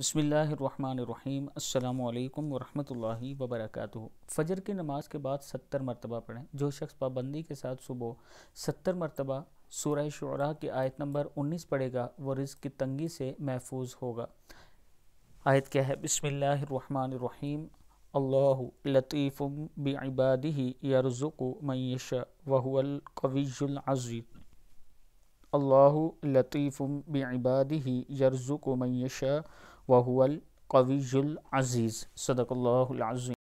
بسم اللہ الرحمن الرحیم السلام علیکم ورحمۃ اللہ وبرکاتہ فجر کی نماز کے بعد ستر مرتبہ پڑھیں جو شخص پابندی کے ساتھ صبح ستر مرتبہ سورہ شعراء کی آیت نمبر انیس پڑھے گا وہ رزق کی تنگی سے محفوظ ہوگا آیت کیا ہے بسم اللہ الرحمن الرحیم اللہ لطیف بعبادہ یرزق من یشا وہو القوی العزیز اللہ لطیف المعبادی یرزق من معیشہ وحول القوی العزیز صدق اللہ العظیم